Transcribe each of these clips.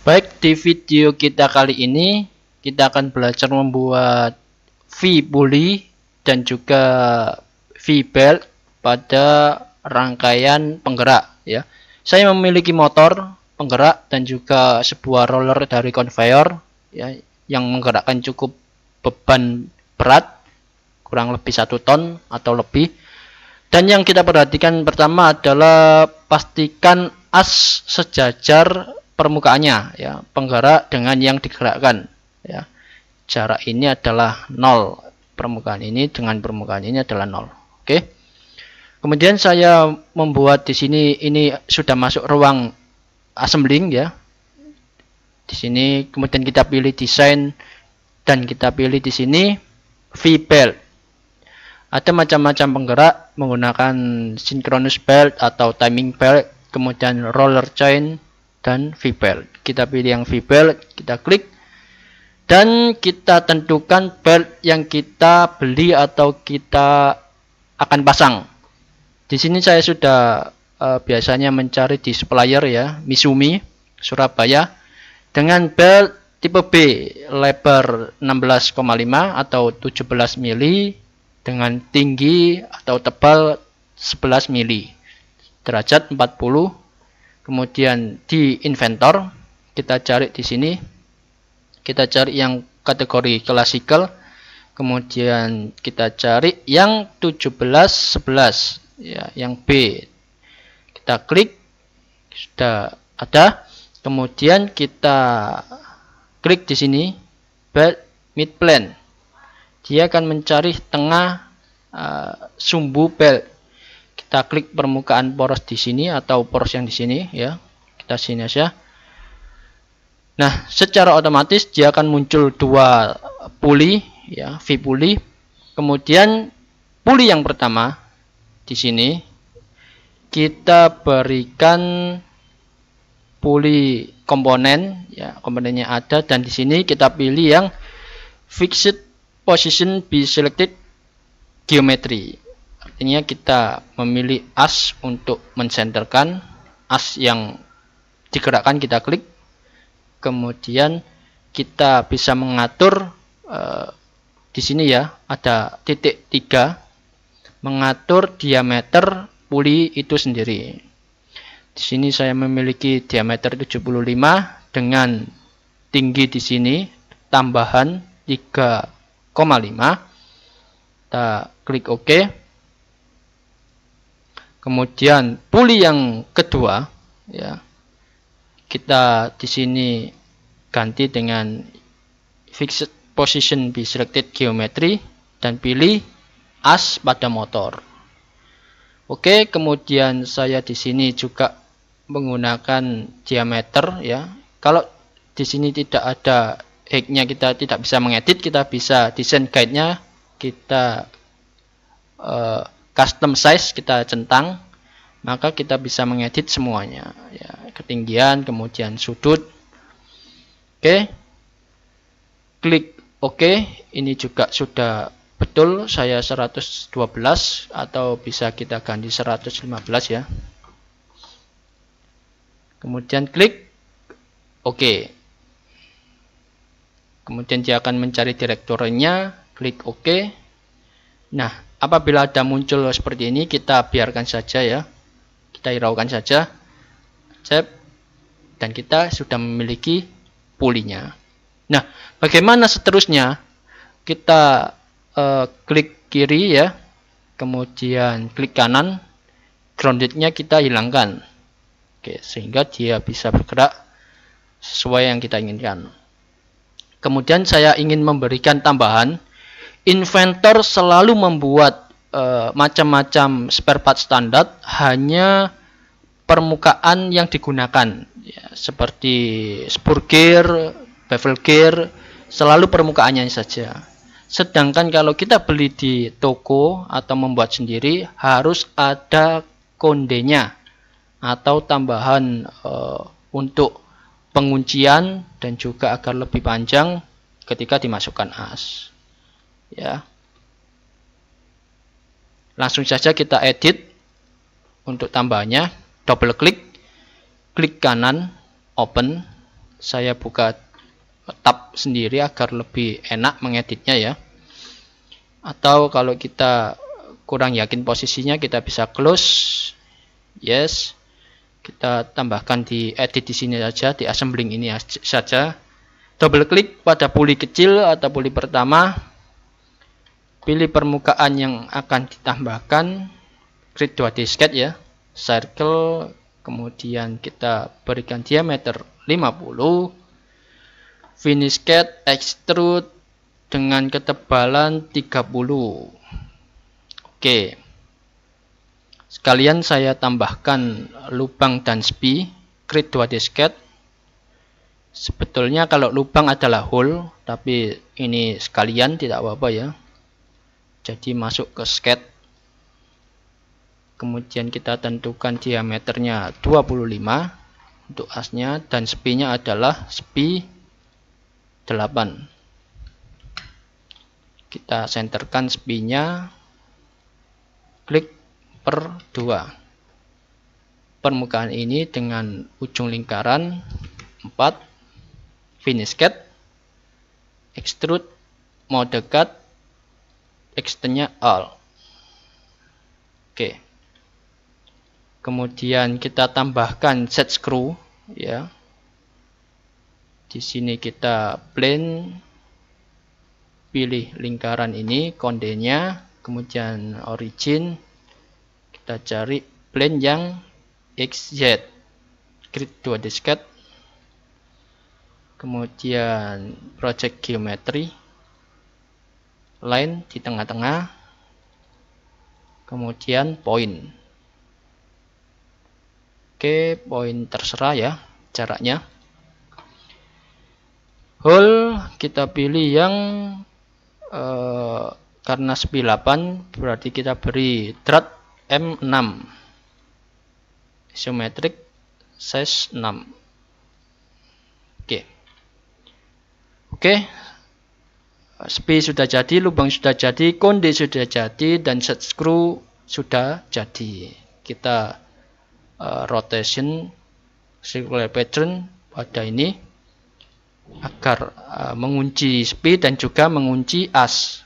Baik, di video kita kali ini kita akan belajar membuat V-pulley dan juga V-belt pada rangkaian penggerak ya. Saya memiliki motor, penggerak dan juga sebuah roller dari conveyor ya yang menggerakkan cukup beban berat kurang lebih satu ton atau lebih. Dan yang kita perhatikan pertama adalah pastikan as sejajar permukaannya ya penggerak dengan yang digerakkan ya jarak ini adalah nol permukaan ini dengan permukaan ini adalah nol oke kemudian saya membuat di sini ini sudah masuk ruang assembling ya di sini kemudian kita pilih desain dan kita pilih di sini V belt ada macam-macam penggerak menggunakan synchronous belt atau timing belt kemudian roller chain dan V-belt. Kita pilih yang V-belt. kita klik dan kita tentukan belt yang kita beli atau kita akan pasang. Di sini saya sudah uh, biasanya mencari di supplier ya, Misumi Surabaya dengan belt tipe B lebar 16,5 atau 17 mili dengan tinggi atau tebal 11 mili derajat 40 kemudian di inventor kita cari di sini kita cari yang kategori klasikal, kemudian kita cari yang 1711 ya yang B kita klik sudah ada kemudian kita klik di sini bed mid plan dia akan mencari tengah uh, sumbu belt kita klik permukaan poros di sini atau poros yang di sini ya kita sini aja nah secara otomatis dia akan muncul dua puli ya V puli kemudian puli yang pertama di sini kita berikan puli komponen ya komponennya ada dan di sini kita pilih yang fixed position be selected geometry artinya kita memilih as untuk mensenterkan as yang digerakkan kita klik kemudian kita bisa mengatur uh, di sini ya ada titik tiga mengatur diameter puli itu sendiri di sini saya memiliki diameter 75 dengan tinggi di sini tambahan 3,5 kita klik OK Kemudian puli yang kedua, ya kita di sini ganti dengan fixed position be selected geometry dan pilih as pada motor. Oke, kemudian saya di sini juga menggunakan diameter ya. Kalau di sini tidak ada height-nya kita tidak bisa mengedit, kita bisa desain guide-nya kita uh, custom size kita centang maka kita bisa mengedit semuanya ya ketinggian kemudian sudut oke okay. klik oke okay. ini juga sudah betul saya 112 atau bisa kita ganti 115 ya kemudian klik oke okay. kemudian dia akan mencari direktornya klik oke nah apabila ada muncul seperti ini kita biarkan saja ya kita hiraukan saja cep dan kita sudah memiliki pulinya nah bagaimana seterusnya kita uh, klik kiri ya kemudian klik kanan groundednya kita hilangkan Oke, sehingga dia bisa bergerak sesuai yang kita inginkan kemudian saya ingin memberikan tambahan inventor selalu membuat uh, macam-macam spare part standar hanya permukaan yang digunakan ya, seperti spur gear, bevel gear selalu permukaannya saja sedangkan kalau kita beli di toko atau membuat sendiri harus ada kondenya atau tambahan e, untuk penguncian dan juga agar lebih panjang ketika dimasukkan as ya langsung saja kita edit untuk tambahnya double klik klik kanan open saya buka tab sendiri agar lebih enak mengeditnya ya atau kalau kita kurang yakin posisinya kita bisa close yes kita tambahkan di edit di sini saja di assembling ini saja double klik pada puli kecil atau puli pertama pilih permukaan yang akan ditambahkan create dua disket ya circle kemudian kita berikan diameter 50 finish cat extrude dengan ketebalan 30 oke sekalian saya tambahkan lubang dan spi create dua disket sebetulnya kalau lubang adalah hole tapi ini sekalian tidak apa-apa ya jadi masuk ke sket, kemudian kita tentukan diameternya 25 untuk asnya dan sepinya adalah sepi 8 kita senterkan sepinya klik per 2 permukaan ini dengan ujung lingkaran 4 finish cut extrude mode cut extendnya all oke kemudian kita tambahkan set screw ya di sini kita plane, pilih lingkaran ini kondenya kemudian origin kita cari plane yang XZ grid 2 disket kemudian project geometry line di tengah-tengah kemudian point, oke point terserah ya jaraknya hole kita pilih yang uh, karena 98 berarti kita beri drat M6 symmetric size 6 oke oke Spi sudah jadi, lubang sudah jadi, konde sudah jadi, dan set screw sudah jadi. Kita uh, rotation circular pattern pada ini agar uh, mengunci spi dan juga mengunci as.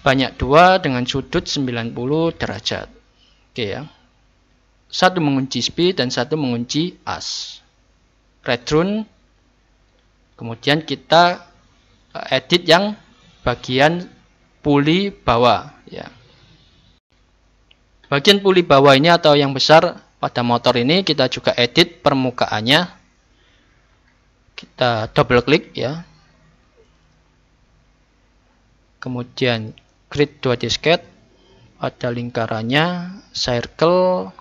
Banyak dua dengan sudut 90 derajat. Oke okay, ya. Satu mengunci spi dan satu mengunci as. Retrun. Kemudian kita Eh, edit yang bagian puli bawah ya. Bagian puli bawah ini atau yang besar pada motor ini kita juga edit permukaannya. Kita double klik ya. Kemudian create dua disket ada lingkarannya circle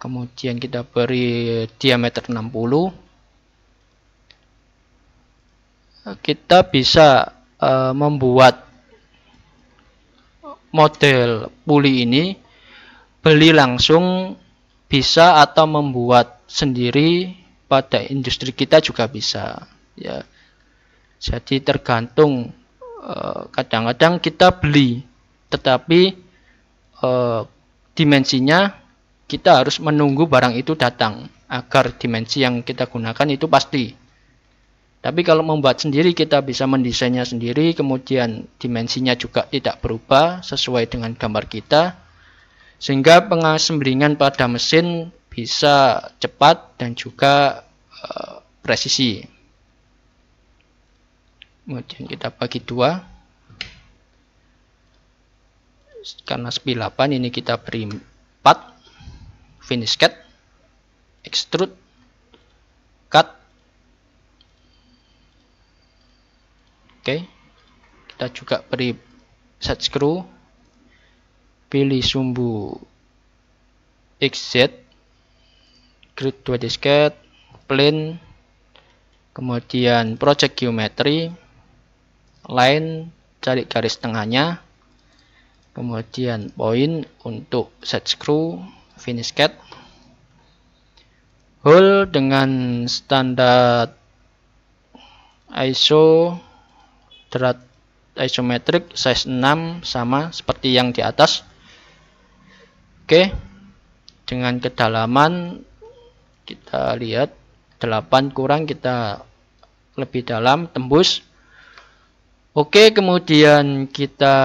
kemudian kita beri diameter 60 kita bisa uh, membuat model puli ini beli langsung bisa atau membuat sendiri pada industri kita juga bisa ya jadi tergantung eh, kadang-kadang uh, kita beli tetapi uh, dimensinya kita harus menunggu barang itu datang agar dimensi yang kita gunakan itu pasti tapi kalau membuat sendiri kita bisa mendesainnya sendiri, kemudian dimensinya juga tidak berubah sesuai dengan gambar kita. Sehingga pengasemblingan pada mesin bisa cepat dan juga e, presisi. Kemudian kita bagi dua. Karena spill 8 ini kita beri 4 finish cut extrude oke kita juga beri set screw pilih sumbu XZ grid 2 disket plane kemudian project geometry line cari garis tengahnya kemudian point untuk set screw finish cat hole dengan standar ISO drat isometrik size 6 sama seperti yang di atas oke dengan kedalaman kita lihat 8 kurang kita lebih dalam tembus oke kemudian kita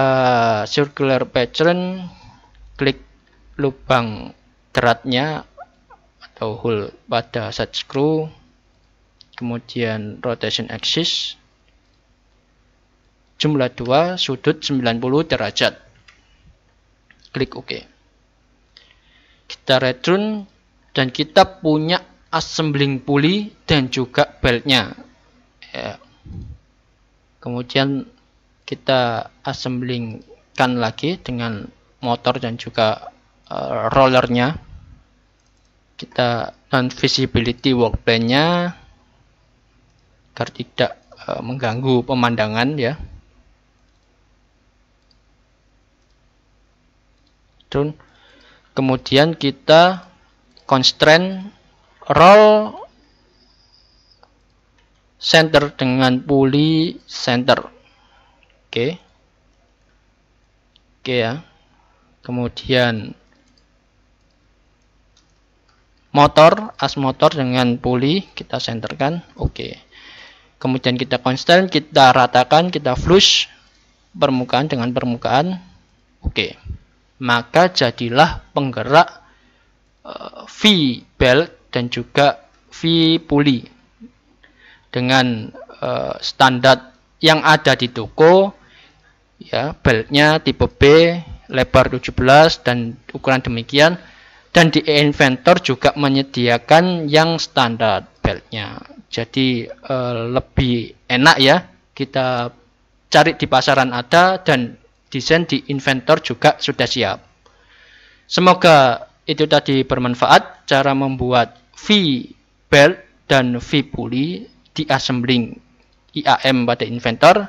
circular pattern klik lubang dratnya atau hole pada set screw kemudian rotation axis jumlah 2 sudut 90 derajat. Klik OK. Kita return dan kita punya assembling pulley dan juga beltnya. Ya. Kemudian kita assemblingkan lagi dengan motor dan juga uh, rollernya. Kita non visibility workbench-nya agar tidak uh, mengganggu pemandangan ya. Kemudian kita constraint roll center dengan puli center. Oke. Okay. Oke okay, ya. Kemudian motor, as motor dengan puli kita centerkan. Oke. Okay. Kemudian kita constraint kita ratakan, kita flush permukaan dengan permukaan. Oke. Okay maka jadilah penggerak uh, eh, V belt dan juga V puli dengan uh, standar yang ada di toko ya beltnya tipe B lebar 17 dan ukuran demikian dan di inventor juga menyediakan yang standar beltnya jadi uh, lebih enak ya kita cari di pasaran ada dan desain di inventor juga sudah siap. Semoga itu tadi bermanfaat cara membuat V belt dan V pulley di assembling IAM pada inventor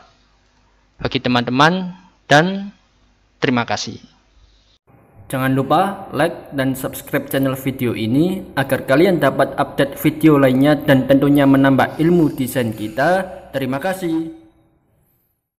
bagi teman-teman dan terima kasih. Jangan lupa like dan subscribe channel video ini agar kalian dapat update video lainnya dan tentunya menambah ilmu desain kita. Terima kasih.